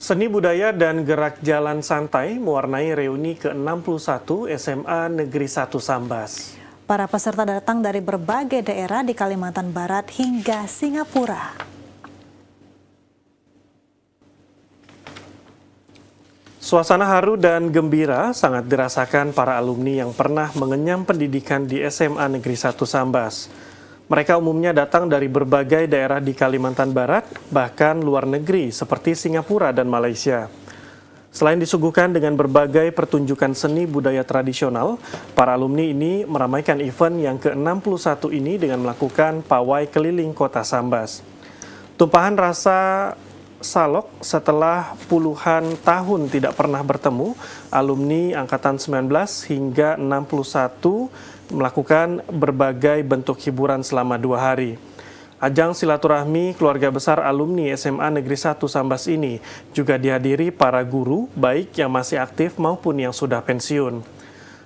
Seni budaya dan gerak jalan santai mewarnai reuni ke-61 SMA Negeri 1 Sambas. Para peserta datang dari berbagai daerah di Kalimantan Barat hingga Singapura. Suasana haru dan gembira sangat dirasakan para alumni yang pernah mengenyam pendidikan di SMA Negeri 1 Sambas. Mereka umumnya datang dari berbagai daerah di Kalimantan Barat, bahkan luar negeri seperti Singapura dan Malaysia. Selain disuguhkan dengan berbagai pertunjukan seni budaya tradisional, para alumni ini meramaikan event yang ke-61 ini dengan melakukan pawai keliling kota Sambas. Tumpahan rasa Salok setelah puluhan tahun tidak pernah bertemu, alumni angkatan 19 hingga 61 melakukan berbagai bentuk hiburan selama dua hari. Ajang silaturahmi keluarga besar alumni SMA Negeri 1 Sambas ini juga dihadiri para guru, baik yang masih aktif maupun yang sudah pensiun.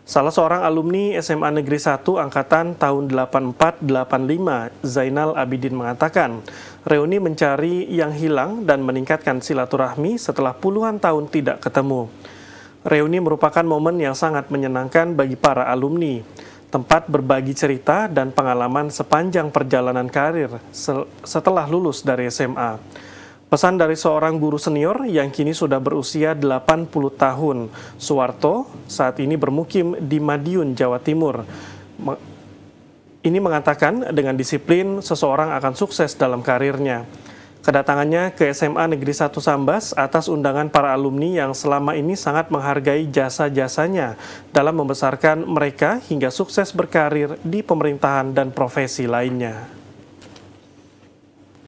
Salah seorang alumni SMA Negeri 1 Angkatan tahun 84-85, Zainal Abidin mengatakan, reuni mencari yang hilang dan meningkatkan silaturahmi setelah puluhan tahun tidak ketemu. Reuni merupakan momen yang sangat menyenangkan bagi para alumni, tempat berbagi cerita dan pengalaman sepanjang perjalanan karir setelah lulus dari SMA. Pesan dari seorang guru senior yang kini sudah berusia 80 tahun, Suwarto saat ini bermukim di Madiun, Jawa Timur. Ini mengatakan dengan disiplin seseorang akan sukses dalam karirnya. Kedatangannya ke SMA Negeri 1 Sambas atas undangan para alumni yang selama ini sangat menghargai jasa-jasanya dalam membesarkan mereka hingga sukses berkarir di pemerintahan dan profesi lainnya.